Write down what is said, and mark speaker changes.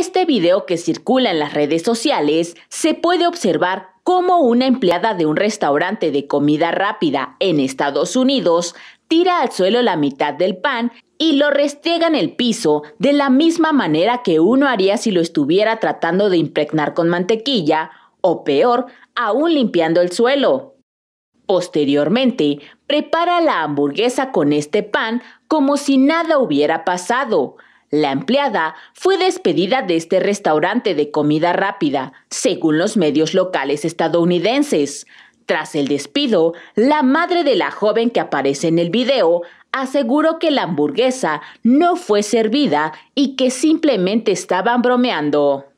Speaker 1: este video que circula en las redes sociales se puede observar cómo una empleada de un restaurante de comida rápida en Estados Unidos tira al suelo la mitad del pan y lo restriega en el piso de la misma manera que uno haría si lo estuviera tratando de impregnar con mantequilla o peor, aún limpiando el suelo. Posteriormente, prepara la hamburguesa con este pan como si nada hubiera pasado, la empleada fue despedida de este restaurante de comida rápida, según los medios locales estadounidenses. Tras el despido, la madre de la joven que aparece en el video aseguró que la hamburguesa no fue servida y que simplemente
Speaker 2: estaban bromeando.